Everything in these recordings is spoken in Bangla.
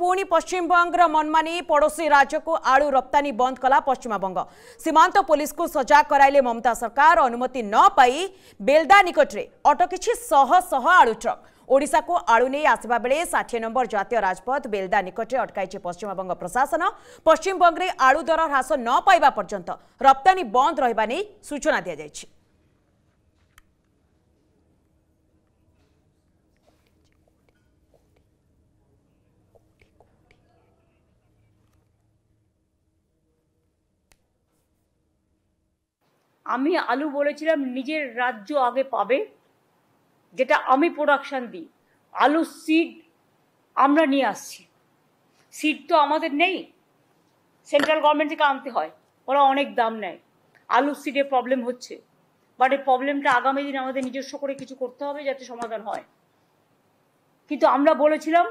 পূৰণি পশ্চিম বংৰ মনমানী পડો시 ৰাজ্যক আড়ু ৰপ্তানি বন্ধ কৰা পশ্চিম বং সীমান্ত পুলিচক সাজা কৰাইলে মমতা সরকার অনুমতি নপায়ি বেলদা নিকটৰে অটো কিচি সহ সহ আড়ু ট্রাক ওড়িশাক আড়ু নে আসিব বেলি 60 নম্বৰ জাতীয় ৰাজপথ বেলদা নিকটে আটকাইছে পশ্চিম বংৰ প্ৰশাসন পশ্চিম বংৰে আড়ু দৰ হાસ নপায়বা পৰ্যন্ত ৰপ্তানি বন্ধ ৰৈবানী সূচনা দিয়া যায়েছে আমি আলু বলেছিলাম নিজের রাজ্য আগে পাবে যেটা আমি প্রোডাকশান দিই আলু সিড আমরা নিয়ে আসছি সিড তো আমাদের নেই সেন্ট্রাল গভর্নমেন্ট থেকে আনতে হয় ওরা অনেক দাম নেয় আলু সিডে প্রবলেম হচ্ছে বাট এই প্রবলেমটা আগামী দিন আমাদের নিজস্ব করে কিছু করতে হবে যাতে সমাধান হয় কিন্তু আমরা বলেছিলাম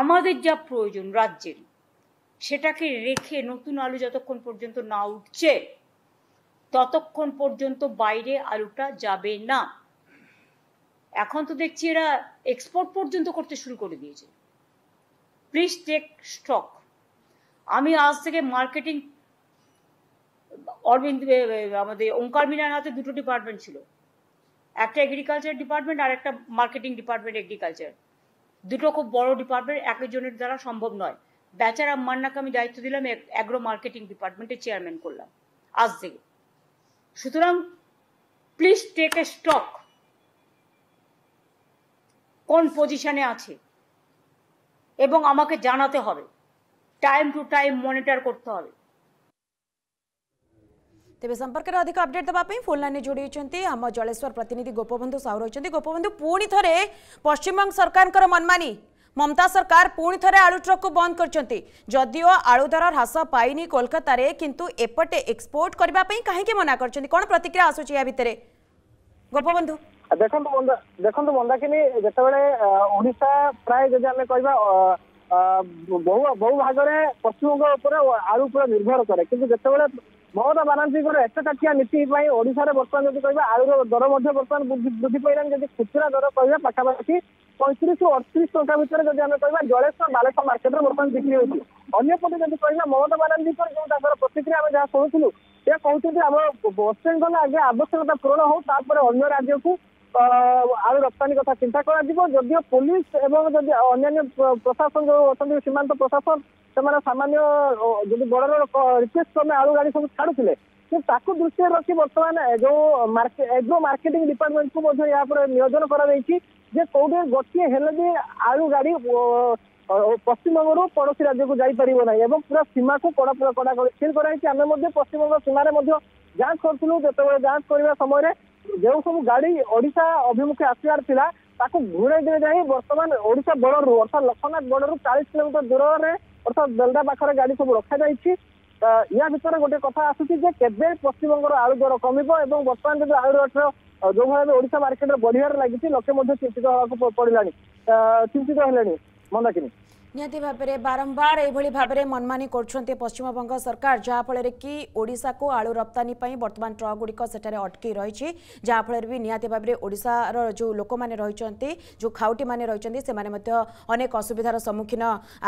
আমাদের যা প্রয়োজন রাজ্যের সেটাকে রেখে নতুন আলু যতক্ষণ পর্যন্ত না উঠছে ততক্ষণ পর্যন্ত বাইরে আলুটা যাবে না এখন তো দেখছি এরা এক্সপোর্ট পর্যন্ত করতে শুরু করে দিয়েছে প্লিজ টেক স্টক আমি আজ থেকে মার্কেটিং অরবিন্দ আমাদের ওঙ্কার মিনার হাতে দুটো ডিপার্টমেন্ট ছিল একটা এগ্রিকালচার ডিপার্টমেন্ট আর একটা মার্কেটিং ডিপার্টমেন্ট এগ্রিকালচার দুটো খুব বড় ডিপার্টমেন্ট একজনের দ্বারা সম্ভব নয় বেচারা মান্নাকে আমি দায়িত্ব দিলাম অ্যাগ্রো মার্কেটিং ডিপার্টমেন্টের চেয়ারম্যান করলাম আজ থেকে সুতরাং প্লিজ টেক এ স্টক কোন পজিশনে আছে এবং আমাকে জানাতে হবে টাইম টু টাইম মনিটর করতে হবে তবে সম্পর্কের অধিক আপডেট দেওয়া ফোন লাইনে যোড়াইছেন আমার জলেশ্বর প্রতিনিধি গোপবন্ধু সাহু রয়েছেন গোপবন্ধু পুঁ পশ্চিমবঙ্গ সরকারের মনমানি ମମତା ସରକାର ପୁଣି ଥରେ ଆଳୁ ଟ୍ରକ୍କୁ ବନ୍ଦ କରିଛନ୍ତି ଯଦିଓ ଆଳୁ ଦର ହ୍ରାସ ପାଇନି କୋଲକାତାରେ କିନ୍ତୁ ଏପଟେ ଏକ୍ସପୋର୍ଟ କରିବା ପାଇଁ କାହିଁକି ମନା କରିଛନ୍ତି କ'ଣ ପ୍ରତିକ୍ରିୟା ଆସୁଛି ୟା ଭିତରେ ଗୋପବନ୍ଧୁ ଦେଖନ୍ତୁ ଦେଖନ୍ତୁ ମନ୍ଦାକିନି ଯେତେବେଳେ ଓଡ଼ିଶା ପ୍ରାୟ ଯଦି ଆମେ କହିବା ବହୁ ବହୁ ଭାଗରେ ପଶ୍ଚିମବଙ୍ଗ ଉପରେ ଆଳୁ ଉପରେ ନିର୍ଭର କରେ କିନ୍ତୁ ଯେତେବେଳେ ମମତା ବାନାର୍ଜୀଙ୍କର ଏକଚାଟିଆ ନୀତି ପାଇଁ ଓଡ଼ିଶାରେ ବର୍ତ୍ତମାନ ଯଦି କହିବା ଆଳୁର ଦର ମଧ୍ୟ ବର୍ତ୍ତମାନ ବୃଦ୍ଧି ପାଇଲାଣି ଯଦି ଖୁଚୁରା ଦର କହିବା ପାଖାପାଖି ପଇଁତିରିଶରୁ ଅଠତିରିଶ ଟଙ୍କା ଭିତରେ ଯଦି ଆମେ କହିବା ଜଳେଶ୍ୱର ବାଲେଶ୍ୱର ମାର୍କେଟରେ ବର୍ତ୍ତମାନ ବିକ୍ରି ହେଉଛି ଅନ୍ୟପଟେ ଯଦି କହିବା ମମତା ବାନାର୍ଜୀଙ୍କର ଯେଉଁ ତାଙ୍କର ପ୍ରତିକ୍ରିୟା ଆମେ ଯାହା ଶୁଣୁଥିଲୁ ସେ କହୁଛନ୍ତି ଆମ ୱେଷ୍ଟବେଙ୍ଗଲ ଆଗେ ଆବଶ୍ୟକତା ପୂରଣ ହଉ ତାପରେ ଅନ୍ୟ ରାଜ୍ୟକୁ ଆଳୁ ରପ୍ତାନୀ କଥା ଚିନ୍ତା କରାଯିବ ଯଦିଓ ପୋଲିସ ଏବଂ ଯଦି ଅନ୍ୟାନ୍ୟ ପ୍ରଶାସନ ଯୋଉ ଅଛନ୍ତି ସୀମାନ୍ତ ପ୍ରଶାସନ ସେମାନେ ସାମାନ୍ୟ ଯଦି ବର୍ଡର ରିକ୍ୱେଷ୍ଟ କ୍ରମେ ଆଳୁ ଗାଡି ସବୁ ଛାଡୁଥିଲେ ତାକୁ ଦୃଷ୍ଟିରେ ରଖି ବର୍ତ୍ତମାନ ଯୋଉ ଏଗ୍ରୋ ମାର୍କେଟିଂ ଡିପାର୍ଟମେଣ୍ଟକୁ ମଧ୍ୟ ଏହା ଉପରେ ନିୟୋଜନ କରାଯାଇଛି ଯେ କୋଉଠି ଗୋଟିଏ ହେଲେ ବି ଆଳୁ ଗାଡି ପଶ୍ଚିମବଙ୍ଗରୁ ପଡୋଶୀ ରାଜ୍ୟକୁ ଯାଇପାରିବ ନାହିଁ ଏବଂ ପୁରା ସୀମାକୁ କଡା ପୁରା କଡାକଡି ସିଲ୍ କରାଯାଇଛି ଆମେ ମଧ୍ୟ ପଶ୍ଚିମବଙ୍ଗ ସୀମାରେ ମଧ୍ୟ ଯାଞ୍ଚ କରୁଥିଲୁ ଯେତେବେଳେ ଯାଞ୍ଚ କରିବା ସମୟରେ ଯେଉଁ ସବୁ ଗାଡି ଓଡିଶା ଅଭିମୁଖେ ଆସିବାର ଥିଲା ତାକୁ ଘୁରେଇ ଦିଆଯାଇ ବର୍ତ୍ତମାନ ଓଡିଶା ବର୍ଡରରୁ ଅର୍ଥାତ ଲକ୍ଷ୍ମନାଥ ବର୍ଡରରୁ ଚାଳିଶ କିଲୋମିଟର ଦୂରରେ ଅର୍ଥାତ ବେଲଦା ପାଖରେ ଗାଡି ସବୁ ରଖାଯାଇଛି ୟା ଭିତରେ ଗୋଟେ କଥା ଆସୁଛି ଯେ କେବେ ପଶ୍ଚିମବଙ୍ଗର ଆଳୁ ଦର କମିବ ଏବଂ ବର୍ତ୍ତମାନ ଯଦି ଆଳୁ ରେଟ୍ର ଯୋଉ ଭଳି ଓଡିଶା ମାର୍କେଟରେ ବଢିବାରେ ଲାଗିଛି ଲୋକେ ମଧ୍ୟ ଚିନ୍ତିତ ହେବାକୁ ପଡିଲାଣି ଚିନ୍ତିତ ହେଲେଣି बारम्बार पश्चिम पश्चिमबङ्ग सरकार जहाँफल ओडाको आलु रप्ती बर्तन ट्रक गुडिक अटकिरहेछ जहाँफल निशार जो लोकसेन् जो खाउटी महिला असुविधार सम्मुखीन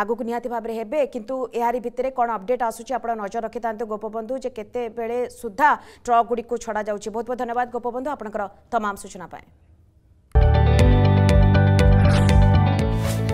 आगामी भावे किन यहाँभित्र कम अपडेट आसु नजर रुपियाँ गोपबन्धुबे सुधा ट्रक गुड्नु छडा जाऊँ बहुत बहुत धन्यवाद तमाम सूचना